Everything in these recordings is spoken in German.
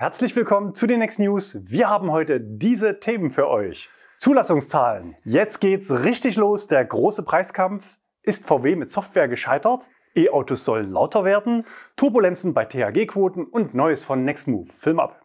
Herzlich willkommen zu den Next News. Wir haben heute diese Themen für euch. Zulassungszahlen. Jetzt geht's richtig los. Der große Preiskampf. Ist VW mit Software gescheitert? E-Autos sollen lauter werden. Turbulenzen bei THG-Quoten und Neues von Next Move. Film ab.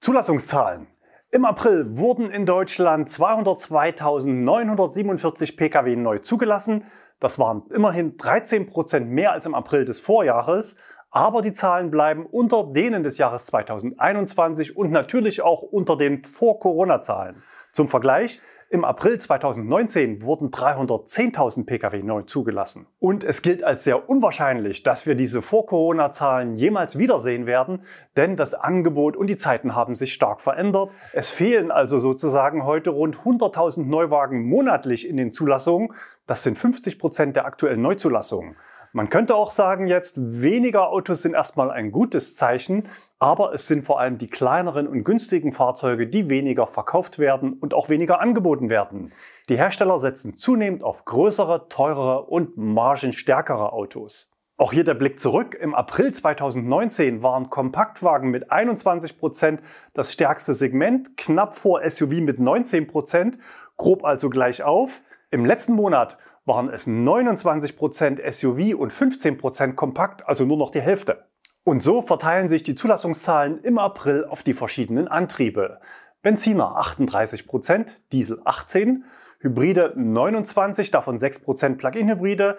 Zulassungszahlen. Im April wurden in Deutschland 202.947 Pkw neu zugelassen, das waren immerhin 13 Prozent mehr als im April des Vorjahres, aber die Zahlen bleiben unter denen des Jahres 2021 und natürlich auch unter den Vor-Corona-Zahlen. Zum Vergleich, im April 2019 wurden 310.000 Pkw neu zugelassen. Und es gilt als sehr unwahrscheinlich, dass wir diese Vor-Corona-Zahlen jemals wiedersehen werden, denn das Angebot und die Zeiten haben sich stark verändert. Es fehlen also sozusagen heute rund 100.000 Neuwagen monatlich in den Zulassungen. Das sind 50 Prozent der aktuellen Neuzulassungen. Man könnte auch sagen jetzt, weniger Autos sind erstmal ein gutes Zeichen, aber es sind vor allem die kleineren und günstigen Fahrzeuge, die weniger verkauft werden und auch weniger angeboten werden. Die Hersteller setzen zunehmend auf größere, teurere und margenstärkere Autos. Auch hier der Blick zurück. Im April 2019 waren Kompaktwagen mit 21% Prozent das stärkste Segment, knapp vor SUV mit 19%, Prozent, grob also gleich auf. Im letzten Monat waren es 29% SUV und 15% Kompakt, also nur noch die Hälfte. Und so verteilen sich die Zulassungszahlen im April auf die verschiedenen Antriebe. Benziner 38%, Diesel 18%, Hybride 29%, davon 6% Plug-in-Hybride.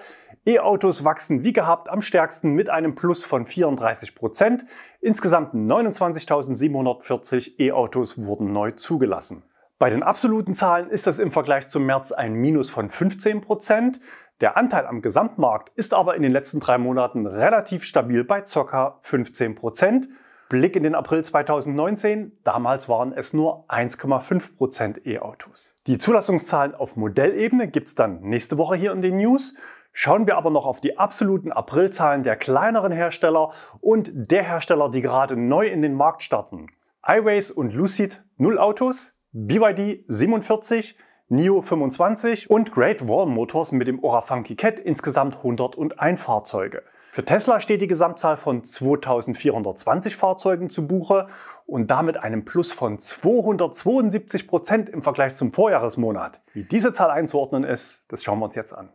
E-Autos wachsen wie gehabt am stärksten mit einem Plus von 34%. Insgesamt 29.740 E-Autos wurden neu zugelassen. Bei den absoluten Zahlen ist das im Vergleich zum März ein Minus von 15 Prozent. Der Anteil am Gesamtmarkt ist aber in den letzten drei Monaten relativ stabil bei ca. 15 Prozent. Blick in den April 2019, damals waren es nur 1,5% Prozent E-Autos. Die Zulassungszahlen auf Modellebene gibt's dann nächste Woche hier in den News. Schauen wir aber noch auf die absoluten Aprilzahlen der kleineren Hersteller und der Hersteller, die gerade neu in den Markt starten. iWays und Lucid 0 Autos, BYD 47, NIO 25 und Great Wall Motors mit dem Orafunky Cat insgesamt 101 Fahrzeuge. Für Tesla steht die Gesamtzahl von 2420 Fahrzeugen zu Buche und damit einem Plus von 272 Prozent im Vergleich zum Vorjahresmonat. Wie diese Zahl einzuordnen ist, das schauen wir uns jetzt an.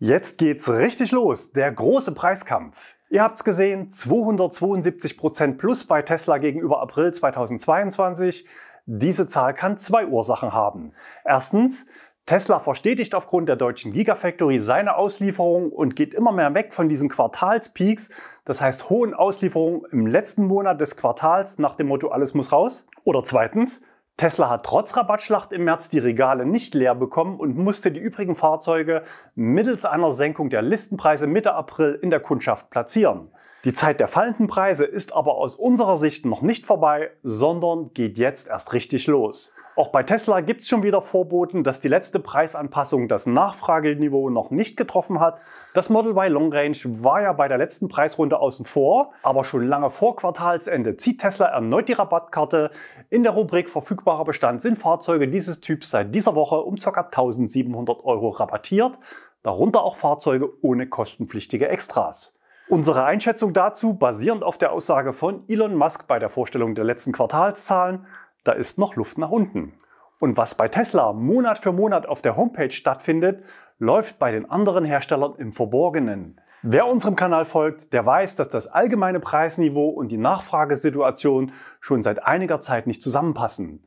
Jetzt geht's richtig los, der große Preiskampf. Ihr habt's gesehen, 272 Prozent plus bei Tesla gegenüber April 2022, diese Zahl kann zwei Ursachen haben. Erstens, Tesla verstetigt aufgrund der deutschen Gigafactory seine Auslieferung und geht immer mehr weg von diesen Quartalspeaks, das heißt hohen Auslieferungen im letzten Monat des Quartals nach dem Motto alles muss raus. Oder zweitens, Tesla hat trotz Rabattschlacht im März die Regale nicht leer bekommen und musste die übrigen Fahrzeuge mittels einer Senkung der Listenpreise Mitte April in der Kundschaft platzieren. Die Zeit der fallenden Preise ist aber aus unserer Sicht noch nicht vorbei, sondern geht jetzt erst richtig los. Auch bei Tesla gibt es schon wieder Vorboten, dass die letzte Preisanpassung das Nachfrageniveau noch nicht getroffen hat. Das Model Y Long Range war ja bei der letzten Preisrunde außen vor, aber schon lange vor Quartalsende zieht Tesla erneut die Rabattkarte. In der Rubrik Verfügbarer Bestand sind Fahrzeuge dieses Typs seit dieser Woche um ca. 1700 Euro rabattiert, darunter auch Fahrzeuge ohne kostenpflichtige Extras. Unsere Einschätzung dazu basierend auf der Aussage von Elon Musk bei der Vorstellung der letzten Quartalszahlen da ist noch Luft nach unten. Und was bei Tesla Monat für Monat auf der Homepage stattfindet, läuft bei den anderen Herstellern im Verborgenen. Wer unserem Kanal folgt, der weiß, dass das allgemeine Preisniveau und die Nachfragesituation schon seit einiger Zeit nicht zusammenpassen.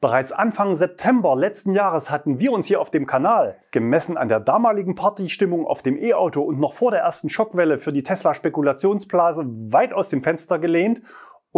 Bereits Anfang September letzten Jahres hatten wir uns hier auf dem Kanal, gemessen an der damaligen Partystimmung auf dem E-Auto und noch vor der ersten Schockwelle für die Tesla-Spekulationsblase, weit aus dem Fenster gelehnt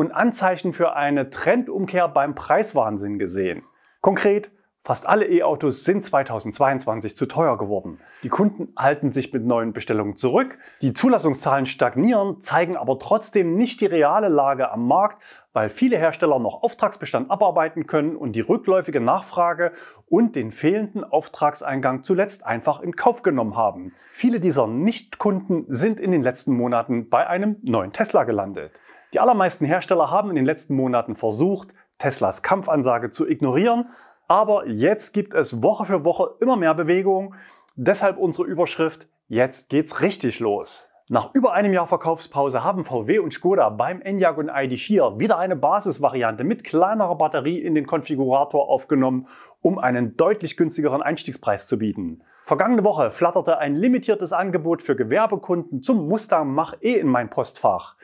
und Anzeichen für eine Trendumkehr beim Preiswahnsinn gesehen. Konkret, fast alle E-Autos sind 2022 zu teuer geworden. Die Kunden halten sich mit neuen Bestellungen zurück, die Zulassungszahlen stagnieren, zeigen aber trotzdem nicht die reale Lage am Markt, weil viele Hersteller noch Auftragsbestand abarbeiten können und die rückläufige Nachfrage und den fehlenden Auftragseingang zuletzt einfach in Kauf genommen haben. Viele dieser Nichtkunden sind in den letzten Monaten bei einem neuen Tesla gelandet. Die allermeisten Hersteller haben in den letzten Monaten versucht, Teslas Kampfansage zu ignorieren, aber jetzt gibt es Woche für Woche immer mehr Bewegung. Deshalb unsere Überschrift, jetzt geht's richtig los. Nach über einem Jahr Verkaufspause haben VW und Skoda beim Enyaq und 4 wieder eine Basisvariante mit kleinerer Batterie in den Konfigurator aufgenommen, um einen deutlich günstigeren Einstiegspreis zu bieten. Vergangene Woche flatterte ein limitiertes Angebot für Gewerbekunden zum Mustang Mach-E in mein Postfach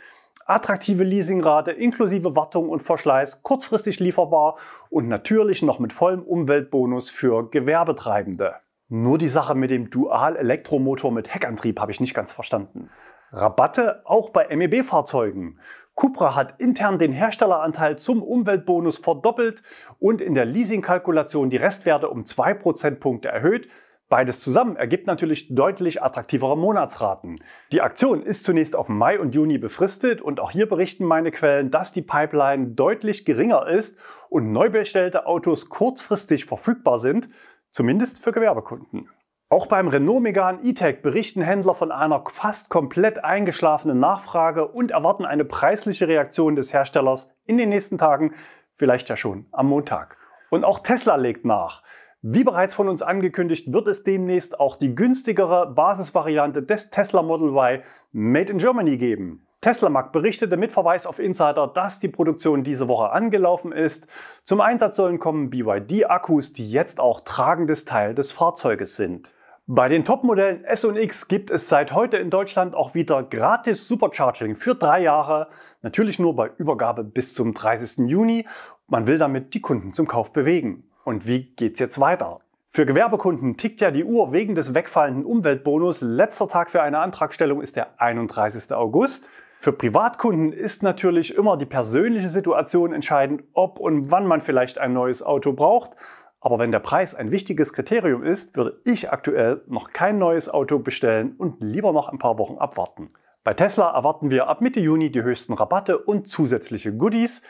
attraktive Leasingrate inklusive Wartung und Verschleiß, kurzfristig lieferbar und natürlich noch mit vollem Umweltbonus für Gewerbetreibende. Nur die Sache mit dem Dual-Elektromotor mit Heckantrieb habe ich nicht ganz verstanden. Rabatte auch bei MEB-Fahrzeugen. Cupra hat intern den Herstelleranteil zum Umweltbonus verdoppelt und in der Leasingkalkulation die Restwerte um 2 Prozentpunkte erhöht, Beides zusammen ergibt natürlich deutlich attraktivere Monatsraten. Die Aktion ist zunächst auf Mai und Juni befristet und auch hier berichten meine Quellen, dass die Pipeline deutlich geringer ist und neu bestellte Autos kurzfristig verfügbar sind, zumindest für Gewerbekunden. Auch beim Renault Megan E-Tech berichten Händler von einer fast komplett eingeschlafenen Nachfrage und erwarten eine preisliche Reaktion des Herstellers in den nächsten Tagen, vielleicht ja schon am Montag. Und auch Tesla legt nach. Wie bereits von uns angekündigt, wird es demnächst auch die günstigere Basisvariante des Tesla Model Y Made in Germany geben. Tesla Teslamark berichtete mit Verweis auf Insider, dass die Produktion diese Woche angelaufen ist. Zum Einsatz sollen kommen BYD-Akkus, die jetzt auch tragendes Teil des Fahrzeuges sind. Bei den Top-Modellen S und X gibt es seit heute in Deutschland auch wieder gratis Supercharging für drei Jahre. Natürlich nur bei Übergabe bis zum 30. Juni. Man will damit die Kunden zum Kauf bewegen. Und wie geht's jetzt weiter? Für Gewerbekunden tickt ja die Uhr wegen des wegfallenden Umweltbonus. Letzter Tag für eine Antragstellung ist der 31. August. Für Privatkunden ist natürlich immer die persönliche Situation entscheidend, ob und wann man vielleicht ein neues Auto braucht. Aber wenn der Preis ein wichtiges Kriterium ist, würde ich aktuell noch kein neues Auto bestellen und lieber noch ein paar Wochen abwarten. Bei Tesla erwarten wir ab Mitte Juni die höchsten Rabatte und zusätzliche Goodies.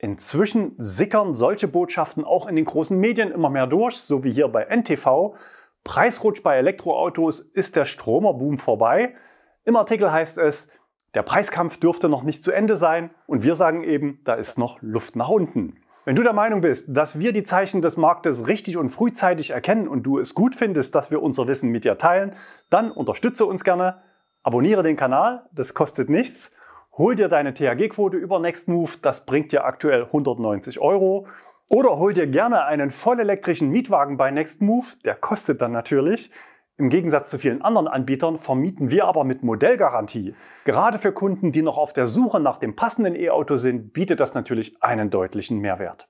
Inzwischen sickern solche Botschaften auch in den großen Medien immer mehr durch, so wie hier bei NTV. Preisrutsch bei Elektroautos ist der Stromerboom vorbei. Im Artikel heißt es, der Preiskampf dürfte noch nicht zu Ende sein und wir sagen eben, da ist noch Luft nach unten. Wenn du der Meinung bist, dass wir die Zeichen des Marktes richtig und frühzeitig erkennen und du es gut findest, dass wir unser Wissen mit dir teilen, dann unterstütze uns gerne, abonniere den Kanal, das kostet nichts Hol dir deine THG-Quote über Nextmove, das bringt dir aktuell 190 Euro. Oder hol dir gerne einen vollelektrischen Mietwagen bei Nextmove, der kostet dann natürlich. Im Gegensatz zu vielen anderen Anbietern vermieten wir aber mit Modellgarantie. Gerade für Kunden, die noch auf der Suche nach dem passenden E-Auto sind, bietet das natürlich einen deutlichen Mehrwert.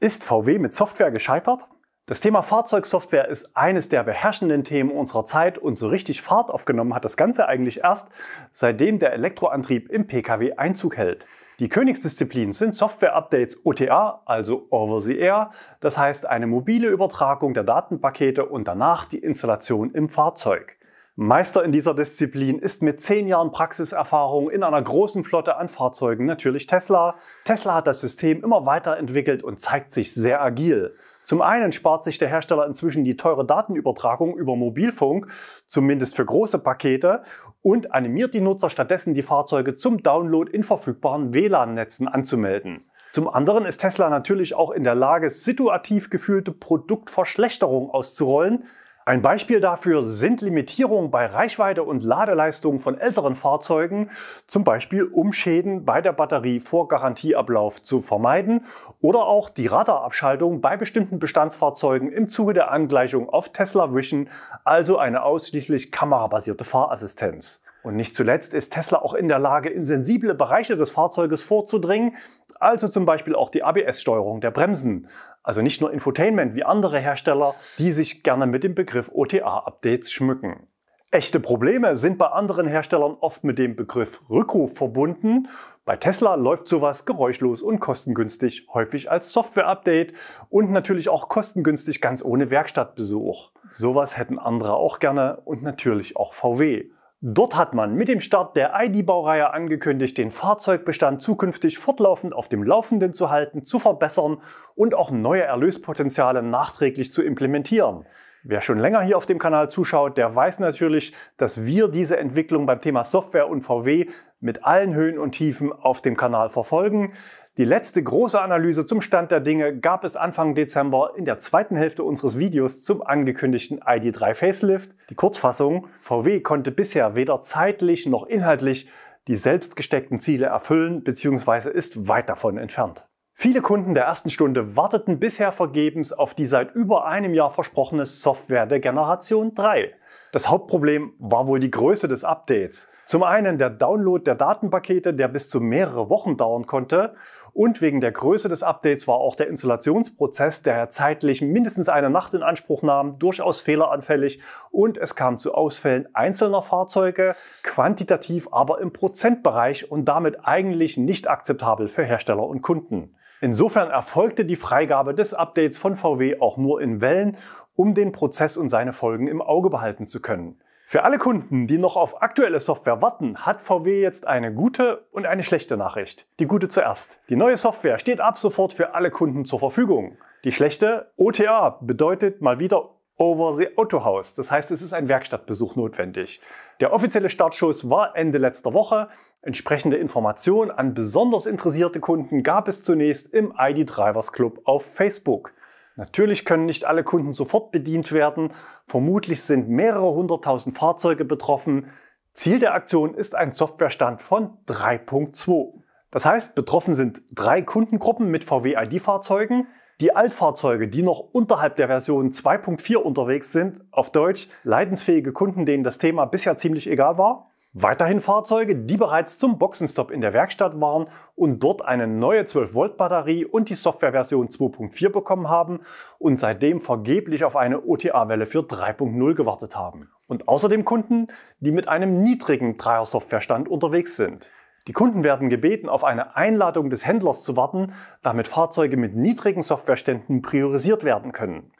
Ist VW mit Software gescheitert? Das Thema Fahrzeugsoftware ist eines der beherrschenden Themen unserer Zeit und so richtig Fahrt aufgenommen hat das Ganze eigentlich erst, seitdem der Elektroantrieb im Pkw Einzug hält. Die Königsdisziplin sind Software-Updates OTA, also Over-the-Air, das heißt eine mobile Übertragung der Datenpakete und danach die Installation im Fahrzeug. Meister in dieser Disziplin ist mit zehn Jahren Praxiserfahrung in einer großen Flotte an Fahrzeugen natürlich Tesla. Tesla hat das System immer weiterentwickelt und zeigt sich sehr agil. Zum einen spart sich der Hersteller inzwischen die teure Datenübertragung über Mobilfunk, zumindest für große Pakete, und animiert die Nutzer stattdessen, die Fahrzeuge zum Download in verfügbaren WLAN-Netzen anzumelden. Zum anderen ist Tesla natürlich auch in der Lage, situativ gefühlte Produktverschlechterung auszurollen, ein Beispiel dafür sind Limitierungen bei Reichweite und Ladeleistung von älteren Fahrzeugen, zum Beispiel um Schäden bei der Batterie vor Garantieablauf zu vermeiden oder auch die Radarabschaltung bei bestimmten Bestandsfahrzeugen im Zuge der Angleichung auf Tesla Vision, also eine ausschließlich kamerabasierte Fahrassistenz. Und nicht zuletzt ist Tesla auch in der Lage, in sensible Bereiche des Fahrzeuges vorzudringen, also zum Beispiel auch die ABS-Steuerung der Bremsen. Also nicht nur Infotainment wie andere Hersteller, die sich gerne mit dem Begriff OTA-Updates schmücken. Echte Probleme sind bei anderen Herstellern oft mit dem Begriff Rückruf verbunden. Bei Tesla läuft sowas geräuschlos und kostengünstig, häufig als Software-Update und natürlich auch kostengünstig ganz ohne Werkstattbesuch. Sowas hätten andere auch gerne und natürlich auch VW. Dort hat man mit dem Start der ID-Baureihe angekündigt, den Fahrzeugbestand zukünftig fortlaufend auf dem Laufenden zu halten, zu verbessern und auch neue Erlöspotenziale nachträglich zu implementieren. Wer schon länger hier auf dem Kanal zuschaut, der weiß natürlich, dass wir diese Entwicklung beim Thema Software und VW mit allen Höhen und Tiefen auf dem Kanal verfolgen. Die letzte große Analyse zum Stand der Dinge gab es Anfang Dezember in der zweiten Hälfte unseres Videos zum angekündigten ID.3 Facelift. Die Kurzfassung, VW konnte bisher weder zeitlich noch inhaltlich die selbst gesteckten Ziele erfüllen bzw. ist weit davon entfernt. Viele Kunden der ersten Stunde warteten bisher vergebens auf die seit über einem Jahr versprochene Software der Generation 3. Das Hauptproblem war wohl die Größe des Updates. Zum einen der Download der Datenpakete, der bis zu mehrere Wochen dauern konnte. Und wegen der Größe des Updates war auch der Installationsprozess, der zeitlich mindestens eine Nacht in Anspruch nahm, durchaus fehleranfällig. Und es kam zu Ausfällen einzelner Fahrzeuge, quantitativ aber im Prozentbereich und damit eigentlich nicht akzeptabel für Hersteller und Kunden. Insofern erfolgte die Freigabe des Updates von VW auch nur in Wellen, um den Prozess und seine Folgen im Auge behalten zu können. Für alle Kunden, die noch auf aktuelle Software warten, hat VW jetzt eine gute und eine schlechte Nachricht. Die gute zuerst. Die neue Software steht ab sofort für alle Kunden zur Verfügung. Die schlechte OTA bedeutet mal wieder Over-the-Autohaus. Das heißt, es ist ein Werkstattbesuch notwendig. Der offizielle Startschuss war Ende letzter Woche. Entsprechende Informationen an besonders interessierte Kunden gab es zunächst im ID Drivers Club auf Facebook. Natürlich können nicht alle Kunden sofort bedient werden. Vermutlich sind mehrere hunderttausend Fahrzeuge betroffen. Ziel der Aktion ist ein Softwarestand von 3.2. Das heißt, betroffen sind drei Kundengruppen mit VW-ID-Fahrzeugen, die Altfahrzeuge, die noch unterhalb der Version 2.4 unterwegs sind, auf Deutsch leidensfähige Kunden, denen das Thema bisher ziemlich egal war, Weiterhin Fahrzeuge, die bereits zum Boxenstopp in der Werkstatt waren und dort eine neue 12-Volt-Batterie und die Softwareversion 2.4 bekommen haben und seitdem vergeblich auf eine OTA-Welle für 3.0 gewartet haben. Und außerdem Kunden, die mit einem niedrigen 3er-Softwarestand unterwegs sind. Die Kunden werden gebeten, auf eine Einladung des Händlers zu warten, damit Fahrzeuge mit niedrigen Softwareständen priorisiert werden können.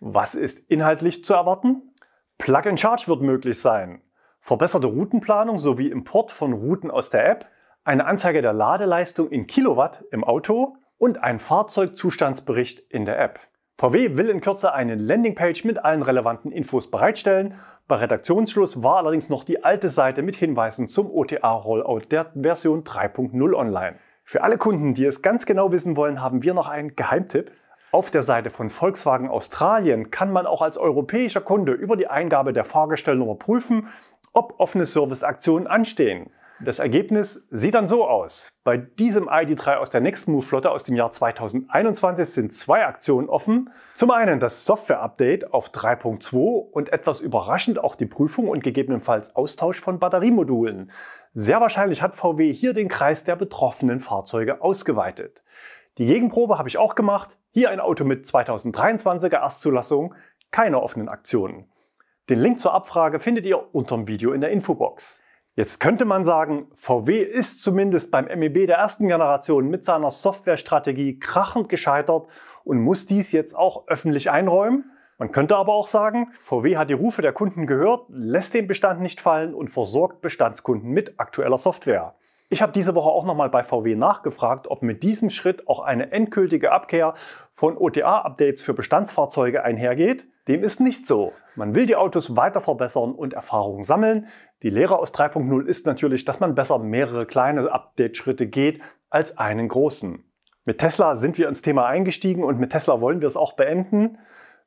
Was ist inhaltlich zu erwarten? Plug and Charge wird möglich sein. Verbesserte Routenplanung sowie Import von Routen aus der App, eine Anzeige der Ladeleistung in Kilowatt im Auto und ein Fahrzeugzustandsbericht in der App. VW will in Kürze eine Landingpage mit allen relevanten Infos bereitstellen. Bei Redaktionsschluss war allerdings noch die alte Seite mit Hinweisen zum OTA-Rollout der Version 3.0 online. Für alle Kunden, die es ganz genau wissen wollen, haben wir noch einen Geheimtipp. Auf der Seite von Volkswagen Australien kann man auch als europäischer Kunde über die Eingabe der Fahrgestellnummer prüfen, ob offene Serviceaktionen anstehen. Das Ergebnis sieht dann so aus. Bei diesem ID3 aus der Nextmove-Flotte aus dem Jahr 2021 sind zwei Aktionen offen. Zum einen das Software-Update auf 3.2 und etwas überraschend auch die Prüfung und gegebenenfalls Austausch von Batteriemodulen. Sehr wahrscheinlich hat VW hier den Kreis der betroffenen Fahrzeuge ausgeweitet. Die Gegenprobe habe ich auch gemacht. Hier ein Auto mit 2023er Erstzulassung, keine offenen Aktionen. Den Link zur Abfrage findet ihr unterm Video in der Infobox. Jetzt könnte man sagen, VW ist zumindest beim MEB der ersten Generation mit seiner Softwarestrategie krachend gescheitert und muss dies jetzt auch öffentlich einräumen. Man könnte aber auch sagen, VW hat die Rufe der Kunden gehört, lässt den Bestand nicht fallen und versorgt Bestandskunden mit aktueller Software. Ich habe diese Woche auch nochmal bei VW nachgefragt, ob mit diesem Schritt auch eine endgültige Abkehr von OTA-Updates für Bestandsfahrzeuge einhergeht. Dem ist nicht so. Man will die Autos weiter verbessern und Erfahrungen sammeln. Die Lehre aus 3.0 ist natürlich, dass man besser mehrere kleine Update-Schritte geht als einen großen. Mit Tesla sind wir ins Thema eingestiegen und mit Tesla wollen wir es auch beenden.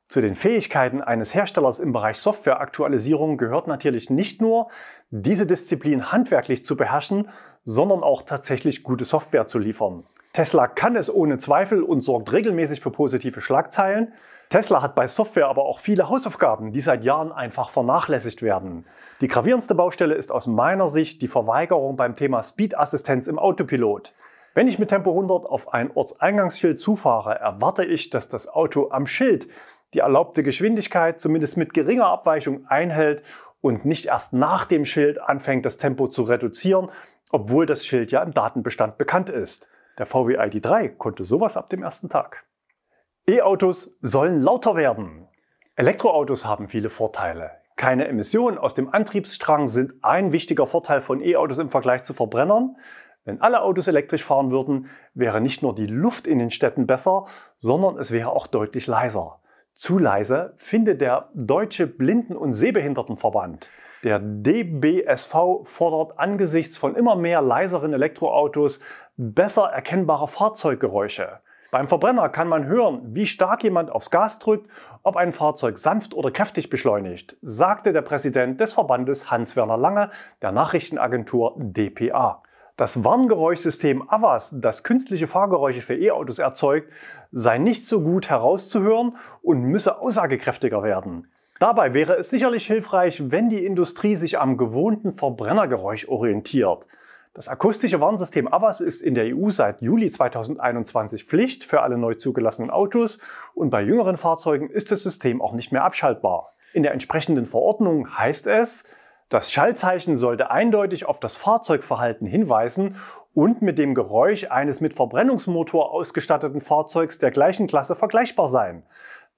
Zu den Fähigkeiten eines Herstellers im Bereich Softwareaktualisierung gehört natürlich nicht nur, diese Disziplin handwerklich zu beherrschen, sondern auch tatsächlich gute Software zu liefern. Tesla kann es ohne Zweifel und sorgt regelmäßig für positive Schlagzeilen. Tesla hat bei Software aber auch viele Hausaufgaben, die seit Jahren einfach vernachlässigt werden. Die gravierendste Baustelle ist aus meiner Sicht die Verweigerung beim Thema Speed-Assistenz im Autopilot. Wenn ich mit Tempo 100 auf ein Ortseingangsschild zufahre, erwarte ich, dass das Auto am Schild die erlaubte Geschwindigkeit zumindest mit geringer Abweichung einhält und nicht erst nach dem Schild anfängt, das Tempo zu reduzieren, obwohl das Schild ja im Datenbestand bekannt ist. Der VW ID3 konnte sowas ab dem ersten Tag. E-Autos sollen lauter werden. Elektroautos haben viele Vorteile. Keine Emissionen aus dem Antriebsstrang sind ein wichtiger Vorteil von E-Autos im Vergleich zu Verbrennern. Wenn alle Autos elektrisch fahren würden, wäre nicht nur die Luft in den Städten besser, sondern es wäre auch deutlich leiser. Zu leise findet der Deutsche Blinden- und Sehbehindertenverband. Der DBSV fordert angesichts von immer mehr leiseren Elektroautos besser erkennbare Fahrzeuggeräusche. Beim Verbrenner kann man hören, wie stark jemand aufs Gas drückt, ob ein Fahrzeug sanft oder kräftig beschleunigt, sagte der Präsident des Verbandes Hans-Werner Lange der Nachrichtenagentur dpa. Das Warngeräuschsystem AVAS, das künstliche Fahrgeräusche für E-Autos erzeugt, sei nicht so gut herauszuhören und müsse aussagekräftiger werden. Dabei wäre es sicherlich hilfreich, wenn die Industrie sich am gewohnten Verbrennergeräusch orientiert. Das akustische Warnsystem AWAS ist in der EU seit Juli 2021 Pflicht für alle neu zugelassenen Autos und bei jüngeren Fahrzeugen ist das System auch nicht mehr abschaltbar. In der entsprechenden Verordnung heißt es, das Schallzeichen sollte eindeutig auf das Fahrzeugverhalten hinweisen und mit dem Geräusch eines mit Verbrennungsmotor ausgestatteten Fahrzeugs der gleichen Klasse vergleichbar sein.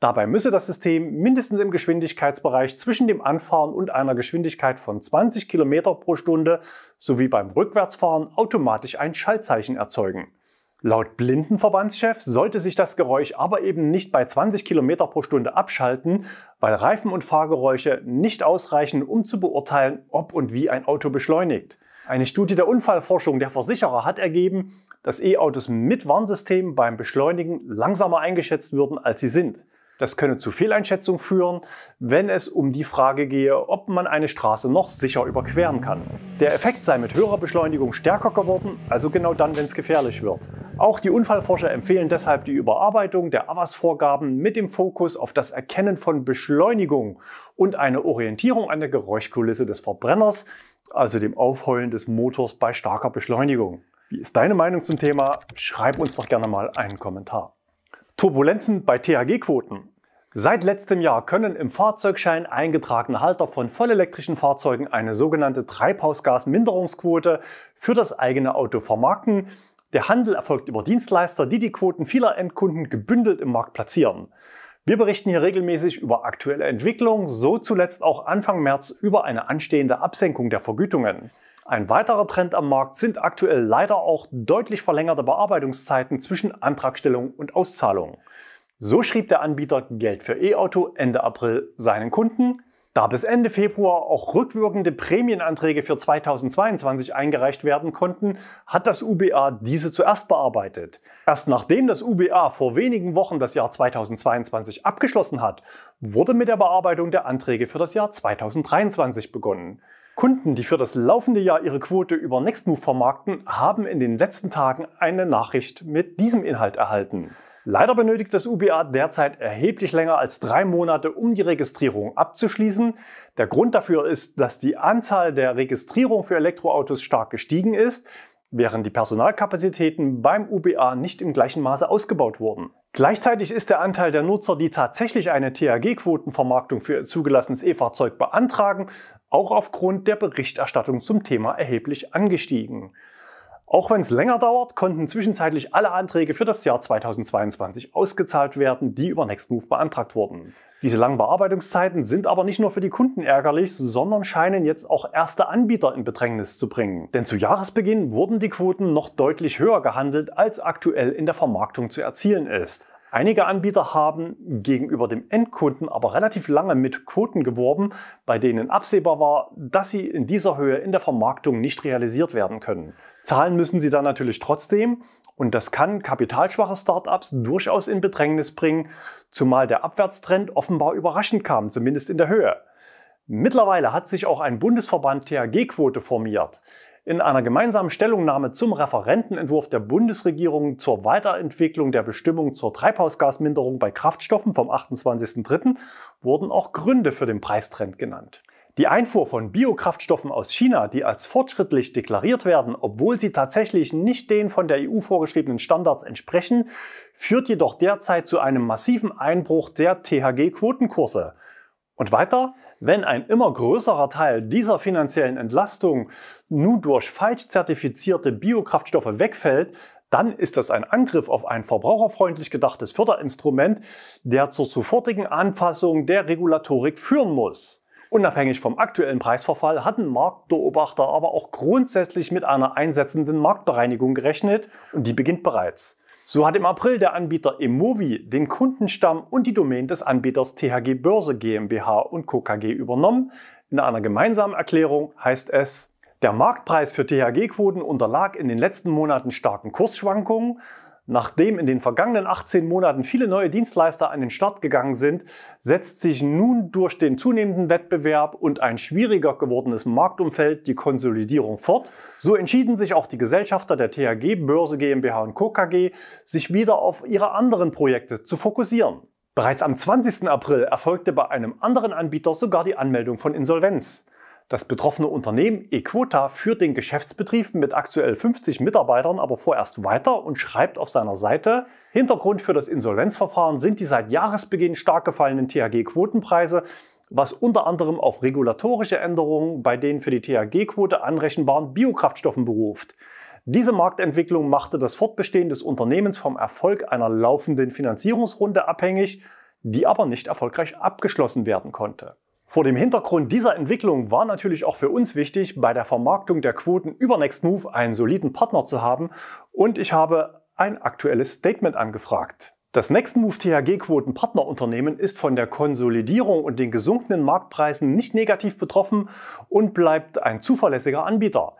Dabei müsse das System mindestens im Geschwindigkeitsbereich zwischen dem Anfahren und einer Geschwindigkeit von 20 km pro Stunde sowie beim Rückwärtsfahren automatisch ein Schaltzeichen erzeugen. Laut Blindenverbandschef sollte sich das Geräusch aber eben nicht bei 20 km pro Stunde abschalten, weil Reifen- und Fahrgeräusche nicht ausreichen, um zu beurteilen, ob und wie ein Auto beschleunigt. Eine Studie der Unfallforschung der Versicherer hat ergeben, dass E-Autos mit Warnsystem beim Beschleunigen langsamer eingeschätzt würden, als sie sind. Das könne zu Fehleinschätzungen führen, wenn es um die Frage gehe, ob man eine Straße noch sicher überqueren kann. Der Effekt sei mit höherer Beschleunigung stärker geworden, also genau dann, wenn es gefährlich wird. Auch die Unfallforscher empfehlen deshalb die Überarbeitung der AWAS-Vorgaben mit dem Fokus auf das Erkennen von Beschleunigung und eine Orientierung an der Geräuschkulisse des Verbrenners, also dem Aufheulen des Motors bei starker Beschleunigung. Wie ist deine Meinung zum Thema? Schreib uns doch gerne mal einen Kommentar. Turbulenzen bei THG-Quoten. Seit letztem Jahr können im Fahrzeugschein eingetragene Halter von vollelektrischen Fahrzeugen eine sogenannte Treibhausgasminderungsquote für das eigene Auto vermarkten. Der Handel erfolgt über Dienstleister, die die Quoten vieler Endkunden gebündelt im Markt platzieren. Wir berichten hier regelmäßig über aktuelle Entwicklungen, so zuletzt auch Anfang März über eine anstehende Absenkung der Vergütungen. Ein weiterer Trend am Markt sind aktuell leider auch deutlich verlängerte Bearbeitungszeiten zwischen Antragstellung und Auszahlung. So schrieb der Anbieter Geld für E-Auto Ende April seinen Kunden, da bis Ende Februar auch rückwirkende Prämienanträge für 2022 eingereicht werden konnten, hat das UBA diese zuerst bearbeitet. Erst nachdem das UBA vor wenigen Wochen das Jahr 2022 abgeschlossen hat, wurde mit der Bearbeitung der Anträge für das Jahr 2023 begonnen. Kunden, die für das laufende Jahr ihre Quote über Nextmove vermarkten, haben in den letzten Tagen eine Nachricht mit diesem Inhalt erhalten. Leider benötigt das UBA derzeit erheblich länger als drei Monate, um die Registrierung abzuschließen. Der Grund dafür ist, dass die Anzahl der Registrierungen für Elektroautos stark gestiegen ist, während die Personalkapazitäten beim UBA nicht im gleichen Maße ausgebaut wurden. Gleichzeitig ist der Anteil der Nutzer, die tatsächlich eine THG-Quotenvermarktung für ihr zugelassenes E-Fahrzeug beantragen, auch aufgrund der Berichterstattung zum Thema erheblich angestiegen. Auch wenn es länger dauert, konnten zwischenzeitlich alle Anträge für das Jahr 2022 ausgezahlt werden, die über Nextmove beantragt wurden. Diese langen Bearbeitungszeiten sind aber nicht nur für die Kunden ärgerlich, sondern scheinen jetzt auch erste Anbieter in Bedrängnis zu bringen. Denn zu Jahresbeginn wurden die Quoten noch deutlich höher gehandelt, als aktuell in der Vermarktung zu erzielen ist. Einige Anbieter haben gegenüber dem Endkunden aber relativ lange mit Quoten geworben, bei denen absehbar war, dass sie in dieser Höhe in der Vermarktung nicht realisiert werden können. Zahlen müssen sie dann natürlich trotzdem und das kann kapitalschwache Startups durchaus in Bedrängnis bringen, zumal der Abwärtstrend offenbar überraschend kam, zumindest in der Höhe. Mittlerweile hat sich auch ein Bundesverband THG-Quote formiert. In einer gemeinsamen Stellungnahme zum Referentenentwurf der Bundesregierung zur Weiterentwicklung der Bestimmung zur Treibhausgasminderung bei Kraftstoffen vom 28.03. wurden auch Gründe für den Preistrend genannt. Die Einfuhr von Biokraftstoffen aus China, die als fortschrittlich deklariert werden, obwohl sie tatsächlich nicht den von der EU vorgeschriebenen Standards entsprechen, führt jedoch derzeit zu einem massiven Einbruch der THG-Quotenkurse. Und weiter, wenn ein immer größerer Teil dieser finanziellen Entlastung nur durch falsch zertifizierte Biokraftstoffe wegfällt, dann ist das ein Angriff auf ein verbraucherfreundlich gedachtes Förderinstrument, der zur sofortigen Anpassung der Regulatorik führen muss. Unabhängig vom aktuellen Preisverfall hatten Marktbeobachter aber auch grundsätzlich mit einer einsetzenden Marktbereinigung gerechnet und die beginnt bereits. So hat im April der Anbieter Emovi den Kundenstamm und die Domain des Anbieters THG Börse GmbH und Co. KG übernommen. In einer gemeinsamen Erklärung heißt es, der Marktpreis für THG-Quoten unterlag in den letzten Monaten starken Kursschwankungen. Nachdem in den vergangenen 18 Monaten viele neue Dienstleister an den Start gegangen sind, setzt sich nun durch den zunehmenden Wettbewerb und ein schwieriger gewordenes Marktumfeld die Konsolidierung fort. So entschieden sich auch die Gesellschafter der THG Börse GmbH und Co. KG, sich wieder auf ihre anderen Projekte zu fokussieren. Bereits am 20. April erfolgte bei einem anderen Anbieter sogar die Anmeldung von Insolvenz. Das betroffene Unternehmen Equota führt den Geschäftsbetrieb mit aktuell 50 Mitarbeitern aber vorerst weiter und schreibt auf seiner Seite, Hintergrund für das Insolvenzverfahren sind die seit Jahresbeginn stark gefallenen THG-Quotenpreise, was unter anderem auf regulatorische Änderungen bei den für die THG-Quote anrechenbaren Biokraftstoffen beruft. Diese Marktentwicklung machte das Fortbestehen des Unternehmens vom Erfolg einer laufenden Finanzierungsrunde abhängig, die aber nicht erfolgreich abgeschlossen werden konnte. Vor dem Hintergrund dieser Entwicklung war natürlich auch für uns wichtig, bei der Vermarktung der Quoten über Nextmove einen soliden Partner zu haben und ich habe ein aktuelles Statement angefragt. Das Nextmove thg Quoten Partnerunternehmen ist von der Konsolidierung und den gesunkenen Marktpreisen nicht negativ betroffen und bleibt ein zuverlässiger Anbieter.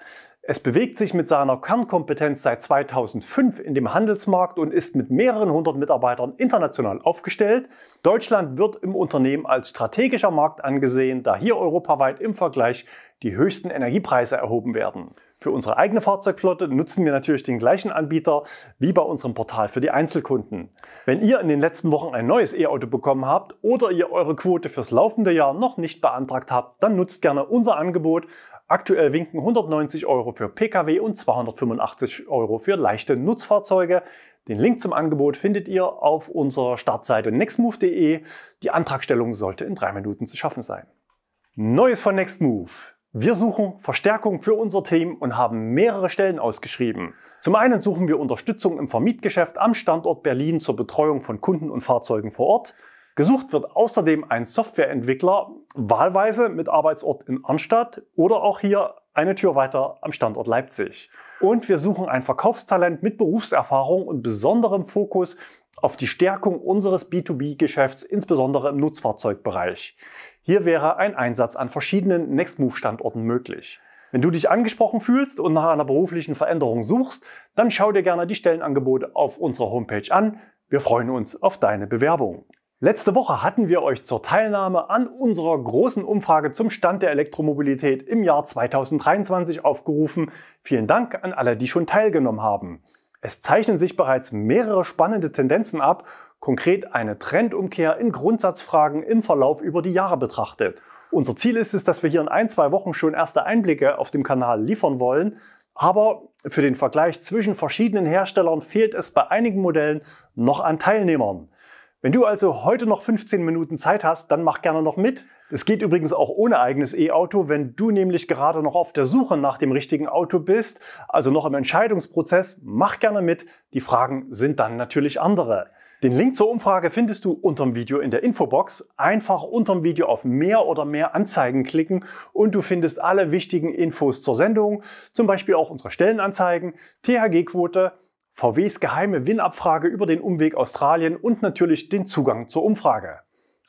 Es bewegt sich mit seiner Kernkompetenz seit 2005 in dem Handelsmarkt und ist mit mehreren hundert Mitarbeitern international aufgestellt. Deutschland wird im Unternehmen als strategischer Markt angesehen, da hier europaweit im Vergleich die höchsten Energiepreise erhoben werden. Für unsere eigene Fahrzeugflotte nutzen wir natürlich den gleichen Anbieter wie bei unserem Portal für die Einzelkunden. Wenn ihr in den letzten Wochen ein neues E-Auto bekommen habt oder ihr eure Quote fürs laufende Jahr noch nicht beantragt habt, dann nutzt gerne unser Angebot. Aktuell winken 190 Euro für Pkw und 285 Euro für leichte Nutzfahrzeuge. Den Link zum Angebot findet ihr auf unserer Startseite nextmove.de. Die Antragstellung sollte in drei Minuten zu schaffen sein. Neues von Nextmove. Wir suchen Verstärkung für unser Team und haben mehrere Stellen ausgeschrieben. Zum einen suchen wir Unterstützung im Vermietgeschäft am Standort Berlin zur Betreuung von Kunden und Fahrzeugen vor Ort. Gesucht wird außerdem ein Softwareentwickler, wahlweise mit Arbeitsort in Arnstadt oder auch hier eine Tür weiter am Standort Leipzig. Und wir suchen ein Verkaufstalent mit Berufserfahrung und besonderem Fokus auf die Stärkung unseres B2B-Geschäfts, insbesondere im Nutzfahrzeugbereich. Hier wäre ein Einsatz an verschiedenen next move standorten möglich. Wenn du dich angesprochen fühlst und nach einer beruflichen Veränderung suchst, dann schau dir gerne die Stellenangebote auf unserer Homepage an. Wir freuen uns auf deine Bewerbung. Letzte Woche hatten wir euch zur Teilnahme an unserer großen Umfrage zum Stand der Elektromobilität im Jahr 2023 aufgerufen. Vielen Dank an alle, die schon teilgenommen haben. Es zeichnen sich bereits mehrere spannende Tendenzen ab konkret eine Trendumkehr in Grundsatzfragen im Verlauf über die Jahre betrachte. Unser Ziel ist es, dass wir hier in ein, zwei Wochen schon erste Einblicke auf dem Kanal liefern wollen. Aber für den Vergleich zwischen verschiedenen Herstellern fehlt es bei einigen Modellen noch an Teilnehmern. Wenn du also heute noch 15 Minuten Zeit hast, dann mach gerne noch mit. Es geht übrigens auch ohne eigenes E-Auto, wenn du nämlich gerade noch auf der Suche nach dem richtigen Auto bist, also noch im Entscheidungsprozess, mach gerne mit. Die Fragen sind dann natürlich andere. Den Link zur Umfrage findest du unterm Video in der Infobox. Einfach unterm Video auf mehr oder mehr Anzeigen klicken und du findest alle wichtigen Infos zur Sendung, zum Beispiel auch unsere Stellenanzeigen, THG-Quote, VWs geheime Win-Abfrage über den Umweg Australien und natürlich den Zugang zur Umfrage.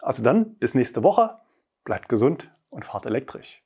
Also dann bis nächste Woche, bleibt gesund und fahrt elektrisch.